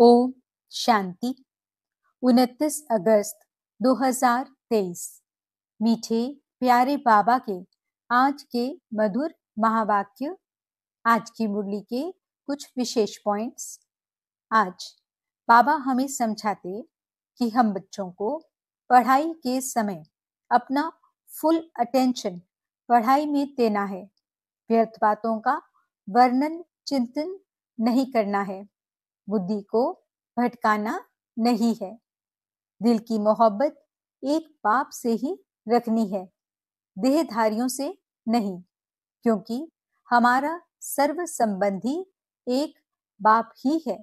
ओम शांति 29 अगस्त 2023 मीठे प्यारे बाबा के आज के मधुर महावाक्य आज की मुरली के कुछ विशेष पॉइंट्स आज बाबा हमें समझाते कि हम बच्चों को पढ़ाई के समय अपना फुल अटेंशन पढ़ाई में देना है व्यर्थ बातों का वर्णन चिंतन नहीं करना है बुद्धि को भटकाना नहीं है दिल की मोहब्बत एक पाप से ही रखनी है देहधारियों से नहीं क्योंकि हमारा सर्व संबंधी एक बाप ही है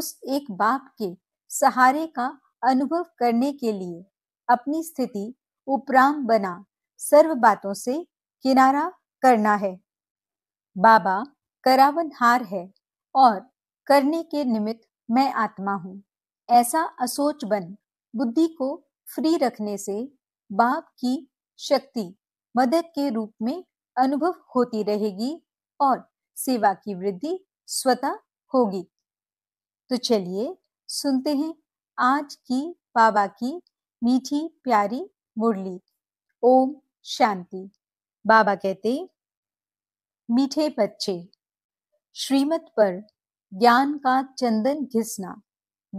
उस एक बाप के सहारे का अनुभव करने के लिए अपनी स्थिति उपराम बना सर्व बातों से किनारा करना है बाबा करावन हार है और करने के निमित्त मैं आत्मा हूँ ऐसा असोच बन बुद्धि को फ्री रखने से बाप की शक्ति मदद के रूप में अनुभव होती रहेगी और सेवा की वृद्धि स्वतः होगी तो चलिए सुनते हैं आज की बाबा की मीठी प्यारी मुरली ओम शांति बाबा कहते मीठे बच्चे श्रीमत पर ज्ञान का चंदन घिसना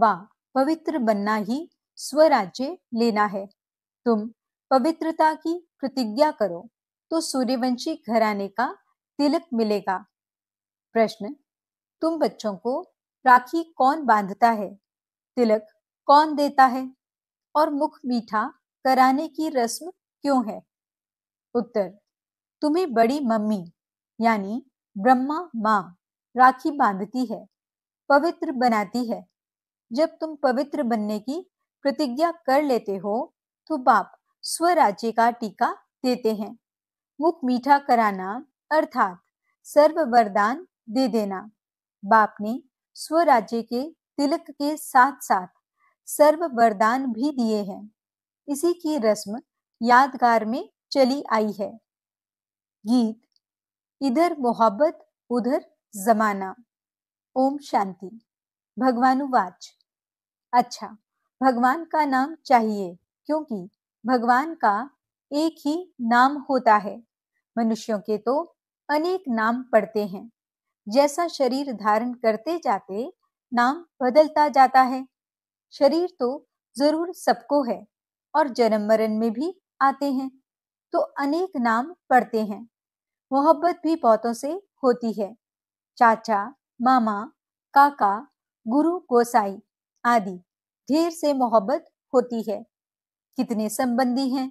व पवित्र बनना ही स्वराज्य लेना है तुम पवित्रता की प्रतिज्ञा करो तो सूर्यवंशी घराने का तिलक मिलेगा प्रश्न तुम बच्चों को राखी कौन बांधता है तिलक कौन देता है और मुख मीठा कराने की रस्म क्यों है उत्तर तुम्हें बड़ी मम्मी यानी ब्रह्मा माँ राखी बांधती है पवित्र बनाती है जब तुम पवित्र बनने की प्रतिज्ञा कर लेते हो तो बाप स्वराज्य का टीका देते हैं मुख मीठा कराना अर्थात सर्व वरदान दे देना बाप ने स्वराज्य के तिलक के साथ साथ सर्व वरदान भी दिए हैं इसी की रस्म यादगार में चली आई है गीत इधर मोहब्बत उधर जमाना ओम शांति भगवानुवाच अच्छा भगवान का नाम चाहिए क्योंकि भगवान का एक ही नाम होता है मनुष्यों के तो अनेक नाम पड़ते हैं जैसा शरीर धारण करते जाते नाम बदलता जाता है शरीर तो जरूर सबको है और जन्म मरण में भी आते हैं तो अनेक नाम पड़ते हैं मोहब्बत भी बहुतों से होती है चाचा मामा काका गुरु गोसाई आदि ढेर से मोहब्बत होती है कितने संबंधी हैं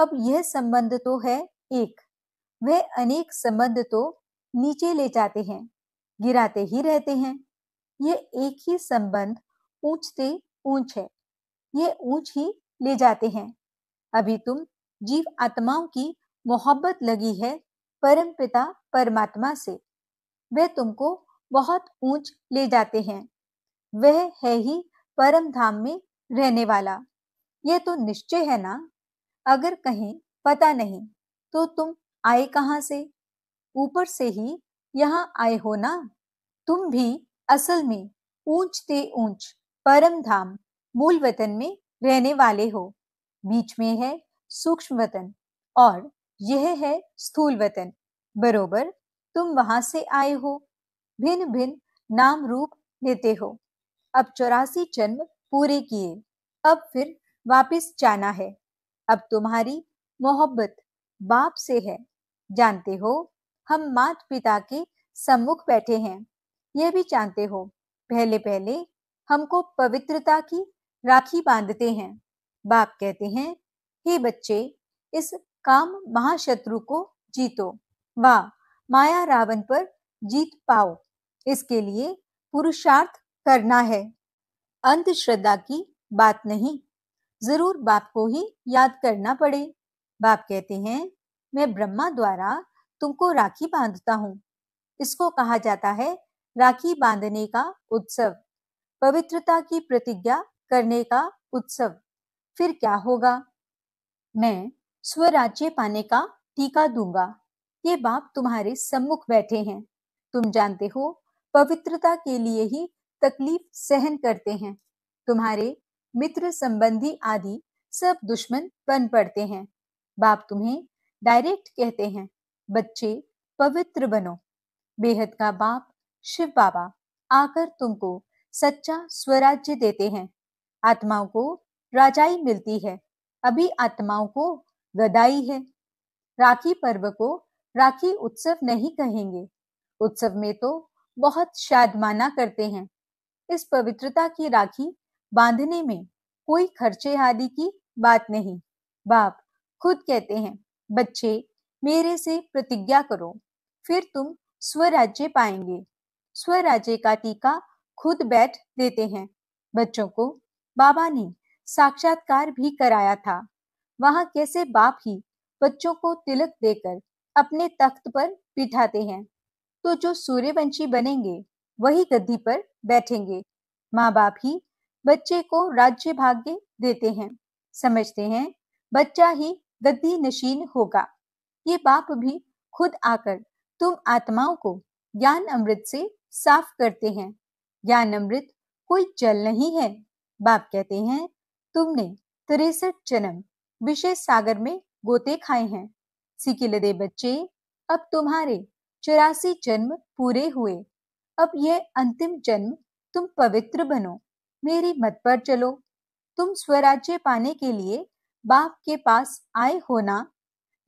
अब यह संबंध तो है एक वह अनेक संबंध तो नीचे ले जाते हैं गिराते ही रहते हैं यह एक ही संबंध ऊंचते ऊंच है ये ऊंच ही ले जाते हैं अभी तुम जीव आत्माओं की मोहब्बत लगी है परमपिता परमात्मा से वे तुमको बहुत ऊंच ले जाते हैं वह है ही परम धाम में रहने वाला ये तो निश्चय है ना अगर कहीं पता नहीं तो तुम आए कहाँ से ऊपर से ही यहाँ आए हो ना तुम भी असल में ऊंच ते ऊंच परम धाम मूल वतन में रहने वाले हो बीच में है सूक्ष्म वतन और यह है स्थूल वतन बरोबर तुम वहां से आए हो भिन्न भिन्न नाम रूप लेते हो अब चौरासी जन्म पूरे किए अब फिर वापस जाना है अब तुम्हारी मोहब्बत बाप से है जानते हो हम मात पिता के सम्मुख बैठे हैं यह भी जानते हो पहले पहले हमको पवित्रता की राखी बांधते हैं बाप कहते हैं हे बच्चे इस काम महाशत्रु को जीतो वाह माया रावण पर जीत पाओ इसके लिए पुरुषार्थ करना है अंधश्रद्धा की बात नहीं जरूर बाप को ही याद करना पड़े बाप कहते हैं मैं ब्रह्मा द्वारा तुमको राखी बांधता हूँ इसको कहा जाता है राखी बांधने का उत्सव पवित्रता की प्रतिज्ञा करने का उत्सव फिर क्या होगा मैं स्वराज्य पाने का टीका दूंगा ये बाप तुम्हारे सम्मुख बैठे हैं तुम जानते हो पवित्रता के लिए ही तकलीफ सहन करते हैं तुम्हारे मित्र संबंधी आदि सब दुश्मन बन पड़ते हैं बाप तुम्हें डायरेक्ट कहते हैं बच्चे पवित्र बनो बेहद का बाप शिव बाबा आकर तुमको सच्चा स्वराज्य देते हैं आत्माओं को राजाई मिलती है अभी आत्माओं को गदाई है राखी पर्व को राखी उत्सव नहीं कहेंगे उत्सव में तो बहुत शादमाना करते हैं इस पवित्रता की राखी बांधने में कोई खर्चे आदि की बात नहीं बाप खुद कहते हैं बच्चे मेरे से प्रतिज्ञा करो फिर तुम स्वराज्य पाएंगे स्वराज्य का टीका खुद बैठ देते हैं बच्चों को बाबा ने साक्षात्कार भी कराया था वहां कैसे बाप ही बच्चों को तिलक देकर अपने तख्त पर बिठाते हैं तो जो सूर्यवंशी बनेंगे वही गद्दी पर बैठेंगे माँ बाप ही बच्चे को राज्य भाग्य देते हैं समझते हैं बच्चा ही गद्दी नशीन होगा ये बाप भी खुद आकर तुम आत्माओं को ज्ञान अमृत से साफ करते हैं ज्ञान अमृत कोई जल नहीं है बाप कहते हैं तुमने तिरसठ जन्म विशेष सागर में गोते खाए हैं सिकिलदे बच्चे अब तुम्हारे चौरासी जन्म पूरे हुए अब यह अंतिम जन्म तुम पवित्र बनो मेरी मत पर चलो तुम स्वराज्य पाने के लिए बाप के पास आए हो ना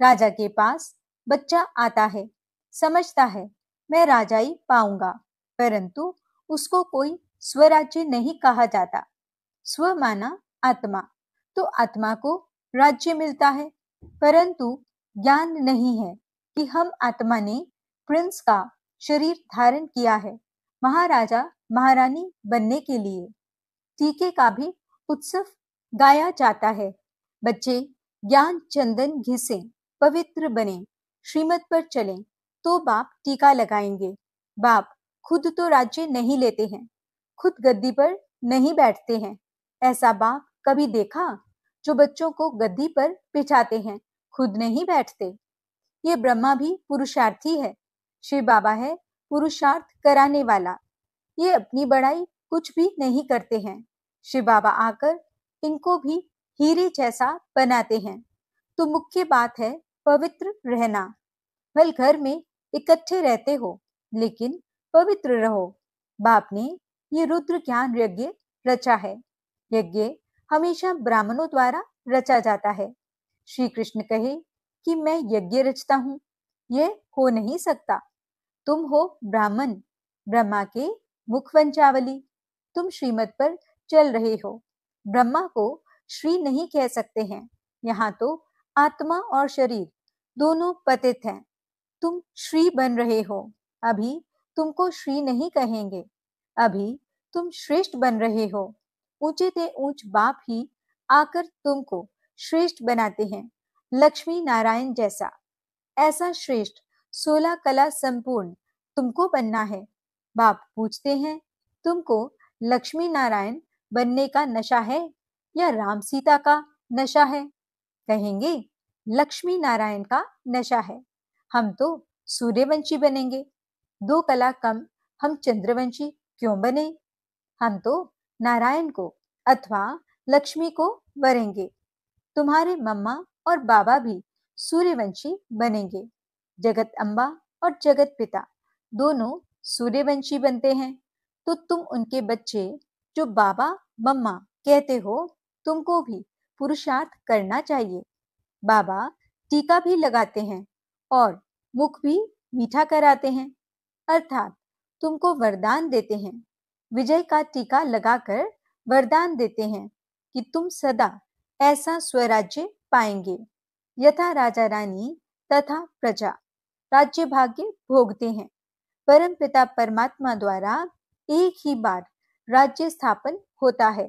राजा के पास बच्चा आता है समझता है मैं राजाई पाऊंगा परंतु उसको कोई स्वराज्य नहीं कहा जाता स्व माना आत्मा तो आत्मा को राज्य मिलता है परंतु ज्ञान नहीं है कि हम आत्मा ने प्रिंस का शरीर धारण किया है महाराजा महारानी बनने के लिए टीके का भी उत्सव गाया जाता है बच्चे ज्ञान चंदन घिसे पवित्र बने श्रीमत पर चले तो बाप टीका लगाएंगे बाप खुद तो राज्य नहीं लेते हैं खुद गद्दी पर नहीं बैठते हैं ऐसा बाप कभी देखा जो बच्चों को गद्दी पर बिछाते हैं खुद नहीं बैठते ये ब्रह्मा भी पुरुषार्थी है शिव बाबा है पुरुषार्थ कराने वाला ये अपनी बड़ाई कुछ भी नहीं करते हैं शिव बाबा आकर इनको भी हीरे जैसा बनाते हैं तो मुख्य बात है पवित्र रहना भल घर में इकट्ठे रहते हो लेकिन पवित्र रहो बाप ने ये रुद्र ज्ञान यज्ञ रचा है यज्ञ हमेशा ब्राह्मणों द्वारा रचा जाता है श्री कृष्ण कहे कि मैं यज्ञ रचता हूँ यह हो नहीं सकता तुम हो ब्राह्मण ब्रह्मा के मुखवंचावली तुम श्रीमत पर चल रहे हो ब्रह्मा को श्री नहीं कह सकते हैं यहाँ तो आत्मा और शरीर दोनों पतित हैं तुम श्री बन रहे हो अभी तुमको श्री नहीं कहेंगे अभी तुम श्रेष्ठ बन रहे हो ऊंचे से ऊंच बाप ही आकर तुमको श्रेष्ठ बनाते हैं लक्ष्मी नारायण जैसा ऐसा श्रेष्ठ सोलह कला संपूर्ण तुमको बनना है बाप पूछते हैं तुमको लक्ष्मी नारायण बनने का नशा है या राम सीता का नशा है कहेंगे लक्ष्मी नारायण का नशा है हम तो सूर्यवंशी बनेंगे दो कला कम हम चंद्रवंशी क्यों बने हम तो नारायण को अथवा लक्ष्मी को वरेंगे तुम्हारे मम्मा और बाबा भी सूर्यवंशी बनेंगे जगत अम्बा और जगत पिता दोनों सूर्यवंशी बनते हैं तो तुम उनके बच्चे जो बाबा मम्मा कहते हो तुमको भी पुरुषार्थ करना चाहिए बाबा टीका भी लगाते हैं और मुख भी मीठा कराते हैं अर्थात तुमको वरदान देते हैं विजय का टीका लगाकर वरदान देते हैं कि तुम सदा ऐसा स्वराज्य पाएंगे यथा राजा रानी तथा प्रजा राज्य भाग्य भोगते हैं परम पिता परमात्मा द्वारा एक ही बार राज्य स्थापन होता है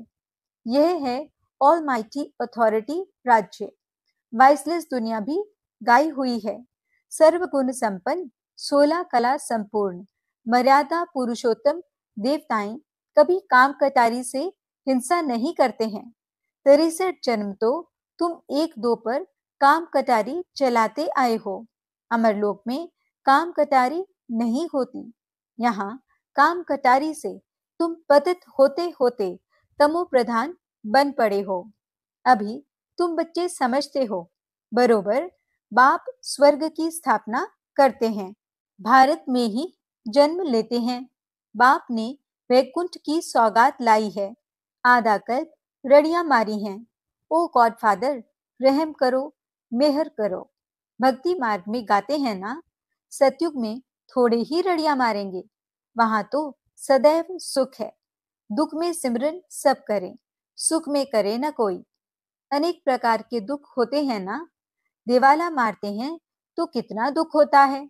यह है ऑल माइटी अथॉरिटी राज्य वाइसलेस दुनिया भी गाई हुई है सर्वगुण संपन्न सोलह कला संपूर्ण मर्यादा पुरुषोत्तम देवताएं कभी काम कटारी से हिंसा नहीं करते हैं तिरसठ जन्म तो तुम एक दो पर काम कटारी चलाते आए हो अमरलोक में काम कटारी नहीं होती यहाँ काम कटारी से तुम पतित होते होते तमो प्रधान बन पड़े हो अभी तुम बच्चे समझते हो बरोबर बाप स्वर्ग की स्थापना करते हैं भारत में ही जन्म लेते हैं बाप ने वैकुंठ की सौगात लाई है आधा कल्प रड़ियां मारी हैं ओ गॉड फादर रहम करो मेहर करो भक्ति मार्ग में गाते हैं ना सतयुग में थोड़े ही रड़ियां मारेंगे वहां तो सदैव सुख है दुख में सिमरन सब करें सुख में करे न कोई अनेक प्रकार के दुख होते हैं ना देवाला मारते हैं तो कितना दुख होता है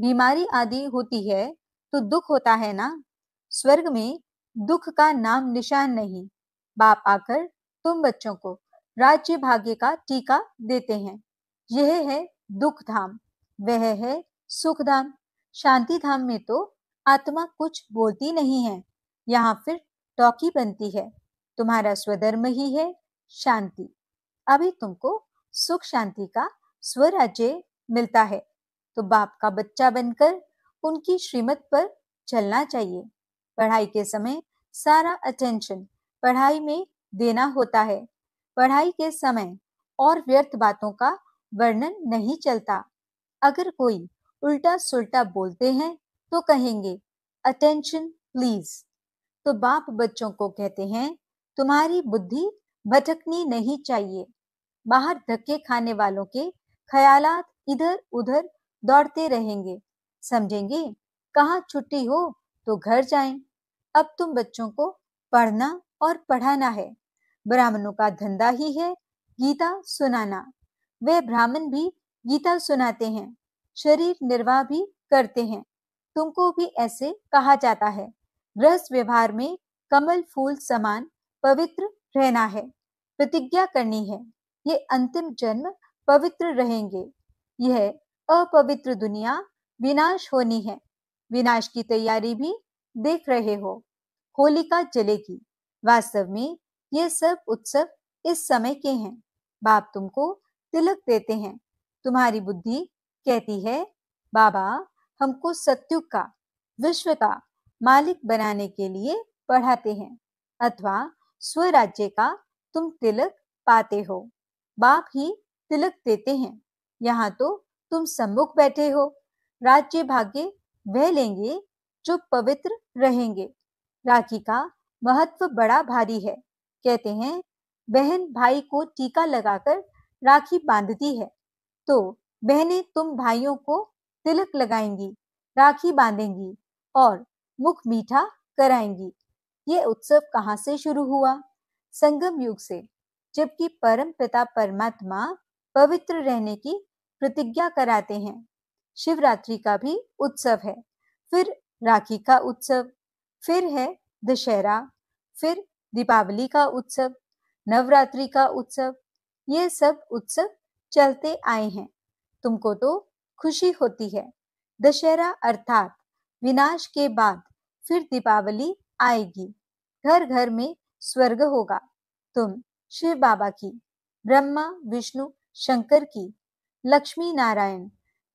बीमारी आदि होती है तो दुख होता है ना स्वर्ग में दुख का नाम निशान नहीं बाप आकर तुम बच्चों को राज्य भाग्य का टीका देते हैं यह है दुख धाम वह है सुख धाम शांति धाम में तो आत्मा कुछ बोलती नहीं है यहाँ फिर टॉकी बनती है तुम्हारा स्वधर्म ही है शांति अभी तुमको सुख शांति का स्वराज्य मिलता है तो बाप का बच्चा बनकर उनकी श्रीमत पर चलना चाहिए पढ़ाई के समय सारा अटेंशन पढ़ाई में देना होता है पढ़ाई के समय और व्यर्थ बातों का वर्णन नहीं चलता अगर कोई उल्टा सुलटा बोलते हैं तो कहेंगे अटेंशन प्लीज तो बाप बच्चों को कहते हैं तुम्हारी बुद्धि भटकनी नहीं चाहिए बाहर धक्के खाने वालों के ख्यालात इधर उधर दौड़ते रहेंगे समझेंगे कहाँ छुट्टी हो तो घर जाएं। अब तुम बच्चों को पढ़ना और पढ़ाना है ब्राह्मणों का धंधा ही है गीता सुनाना वे ब्राह्मण भी गीता सुनाते हैं शरीर निर्वाह भी करते हैं तुमको भी ऐसे कहा जाता है गृहस्थ व्यवहार में कमल फूल समान पवित्र रहना है प्रतिज्ञा करनी है ये अंतिम जन्म पवित्र रहेंगे यह अपवित्र दुनिया विनाश होनी है विनाश की तैयारी भी देख रहे हो होलिका जलेगी वास्तव में ये सब उत्सव इस समय के हैं बाप तुमको तिलक देते हैं तुम्हारी बुद्धि कहती है बाबा हमको सत्युग का विश्व का मालिक बनाने के लिए पढ़ाते हैं अथवा स्वराज्य का तुम तिलक पाते हो बाप ही तिलक देते हैं यहाँ तो तुम सम्मुख बैठे हो राज्य भाग्य वह लेंगे जो पवित्र रहेंगे राखी का महत्व बड़ा भारी है कहते हैं बहन भाई को टीका लगाकर राखी बांधती है तो बहनें तुम भाइयों को तिलक लगाएंगी राखी बांधेंगी और मुख मीठा कराएंगी ये उत्सव कहाँ से शुरू हुआ संगम युग से जबकि परम पिता परमात्मा पवित्र रहने की प्रतिज्ञा कराते हैं शिवरात्रि का भी उत्सव है फिर राखी का उत्सव फिर है दशहरा फिर दीपावली का उत्सव नवरात्रि का उत्सव ये सब उत्सव चलते आए हैं तुमको तो खुशी होती है दशहरा अर्थात विनाश के बाद फिर दीपावली आएगी घर घर में स्वर्ग होगा तुम शिव बाबा की ब्रह्मा विष्णु शंकर की लक्ष्मी नारायण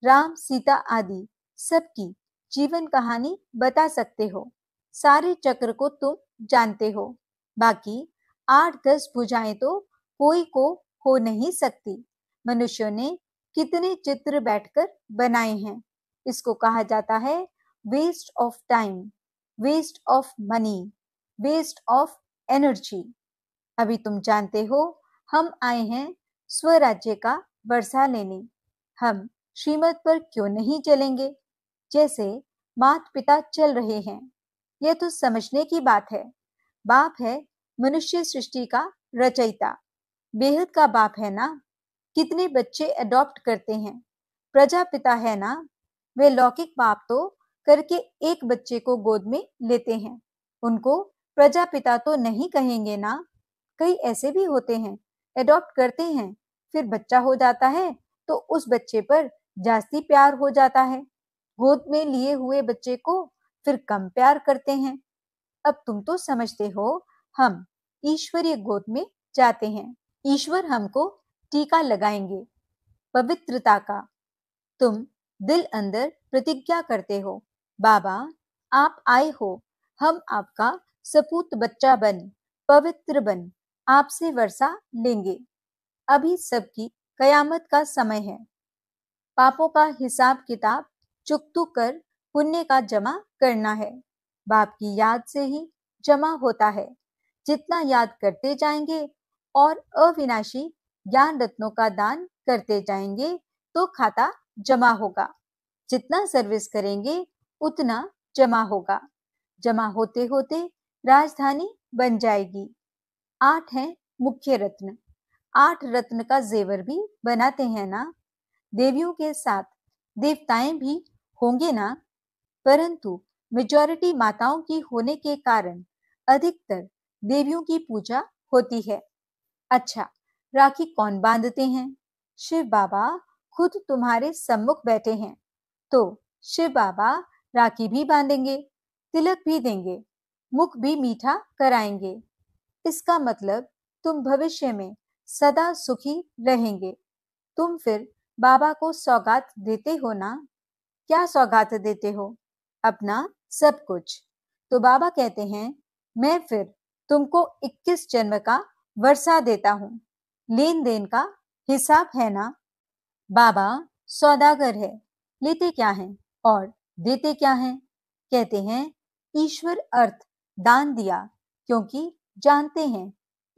राम सीता आदि सबकी जीवन कहानी बता सकते हो सारे चक्र को तुम जानते हो बाकी आठ दस भुजाएं तो कोई को हो नहीं सकती मनुष्यों ने कितने चित्र बैठकर बनाए हैं इसको कहा जाता है waste of time waste of money waste of energy अभी तुम जानते हो हम आए हैं स्वराज्य का वर्षा लेने हम श्रीमत पर क्यों नहीं चलेंगे जैसे मात पिता चल रहे हैं यह तो समझने की बात है बाप है मनुष्य सृष्टि का रचयिता बेहद का बाप है ना कितने बच्चे अडॉप्ट करते हैं प्रजापिता है ना वे लौकिक बाप तो करके एक बच्चे को गोद में लेते हैं उनको प्रजापिता तो नहीं कहेंगे ना कई ऐसे भी होते हैं अडॉप्ट करते हैं फिर बच्चा हो जाता है तो उस बच्चे पर जास्ती प्यार हो जाता है गोद में लिए हुए बच्चे को फिर कंपेयर करते हैं अब तुम तो समझते हो हम ईश्वरीय गोद में जाते हैं ईश्वर हमको टीका लगाएंगे पवित्रता का तुम दिल अंदर प्रतिज्ञा करते हो बाबा आप आए हो हम आपका सपूत बच्चा बन पवित्र बन आपसे वर्षा लेंगे अभी सबकी कयामत का समय है पापों का हिसाब किताब चुकतू कर पुण्य का जमा करना है बाप की याद से ही जमा होता है जितना याद करते जाएंगे और अविनाशी ज्ञान रत्नों का दान करते जाएंगे तो खाता जमा होगा जितना सर्विस करेंगे उतना जमा होगा जमा होते होते राजधानी बन जाएगी आठ है मुख्य रत्न आठ रत्न का जेवर भी बनाते हैं ना देवियों के साथ देवताएं भी होंगे ना परंतु मेजॉरिटी माताओं की होने के कारण अधिकतर देवियों की पूजा होती है अच्छा राखी कौन बांधते हैं शिव बाबा खुद तुम्हारे सम्मुख बैठे हैं तो शिव बाबा राखी भी बांधेंगे तिलक भी देंगे मुख भी मीठा कराएंगे इसका मतलब तुम भविष्य में सदा सुखी रहेंगे तुम फिर बाबा को सौगात देते हो ना क्या सौगात देते हो अपना सब कुछ तो बाबा कहते हैं मैं फिर तुमको 21 जन्म का वर्षा देता हूँ लेन देन का हिसाब है ना बाबा सौदागर है लेते क्या हैं और देते क्या हैं कहते हैं ईश्वर अर्थ दान दिया क्योंकि जानते हैं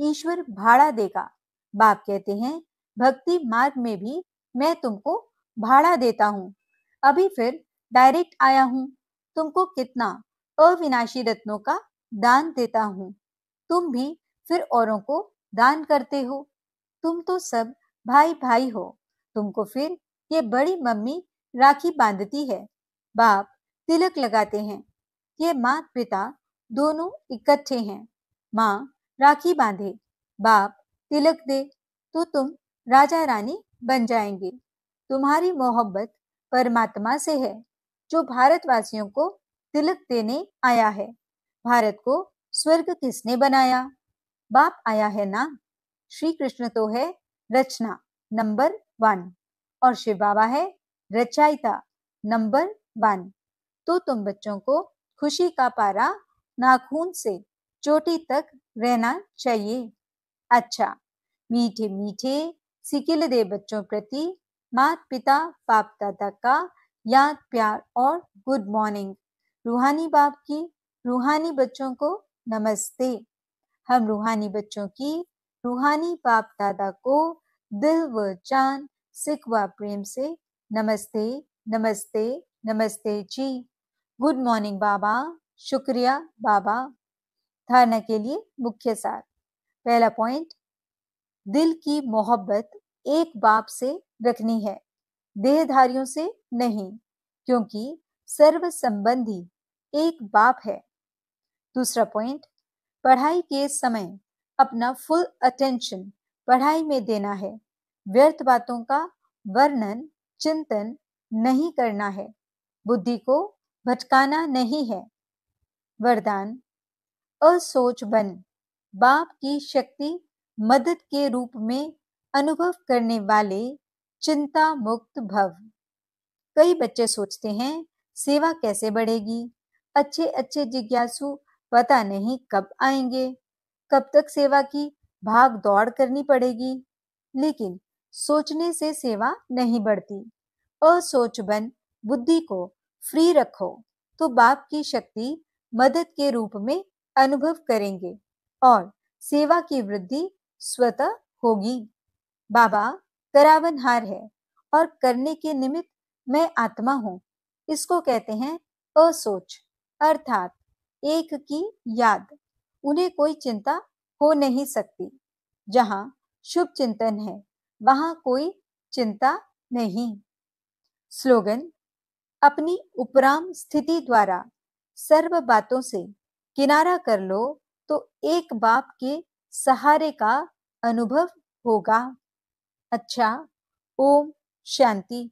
ईश्वर भाड़ा देगा बाप कहते हैं भक्ति मार्ग में भी मैं तुमको भाड़ा देता हूँ अभी फिर डायरेक्ट आया हूँ तुमको कितना अविनाशी रत्नों का दान देता हूँ तुम भी फिर औरों को दान करते हो तुम तो सब भाई भाई हो तुमको फिर ये बड़ी मम्मी राखी बांधती है बाप तिलक लगाते हैं ये माँ पिता दोनों इकट्ठे हैं माँ राखी बांधे बाप तिलक दे तो तुम राजा रानी बन जाएंगे तुम्हारी मोहब्बत परमात्मा से है जो भारतवासियों को तिलक देने आया है भारत को स्वर्ग किसने बनाया बाप आया है ना श्री कृष्ण तो है रचना नंबर वन और शिव बाबा है रचयिता नंबर वन तो तुम बच्चों को खुशी का पारा नाखून से चोटी तक रहना चाहिए अच्छा मीठे मीठे सिकिल दे बच्चों प्रति मात पिता पाप दादा का याद प्यार और गुड मॉर्निंग रूहानी बाप की रूहानी बच्चों को नमस्ते हम रूहानी बच्चों की रूहानी बाप दादा को दिल व जान सिख व प्रेम से नमस्ते नमस्ते नमस्ते जी गुड मॉर्निंग बाबा शुक्रिया बाबा धारणा के लिए मुख्य सार पहला पॉइंट दिल की मोहब्बत एक बाप से रखनी है देहधारियों से नहीं क्योंकि सर्व संबंधी एक बाप है दूसरा पॉइंट पढ़ाई के समय अपना फुल अटेंशन पढ़ाई में देना है व्यर्थ बातों का वर्णन चिंतन नहीं करना है बुद्धि को भटकाना नहीं है वरदान असोच बन बाप की शक्ति मदद के रूप में अनुभव करने वाले चिंता मुक्त भव कई बच्चे सोचते हैं सेवा कैसे बढ़ेगी अच्छे अच्छे जिज्ञासु पता नहीं कब आएंगे कब तक सेवा की भाग दौड़ करनी पड़ेगी लेकिन सोचने से सेवा नहीं बढ़ती असोच बन बुद्धि को फ्री रखो तो बाप की शक्ति मदद के रूप में अनुभव करेंगे और सेवा की वृद्धि स्वतः होगी बाबा करावनहार है और करने के निमित्त मैं आत्मा हूँ इसको कहते हैं असोच अर्थात एक की याद उन्हें कोई चिंता हो नहीं सकती जहाँ शुभ चिंतन है वहाँ कोई चिंता नहीं स्लोगन अपनी उपराम स्थिति द्वारा सर्व बातों से किनारा कर लो तो एक बाप के सहारे का अनुभव होगा अच्छा ओम शांति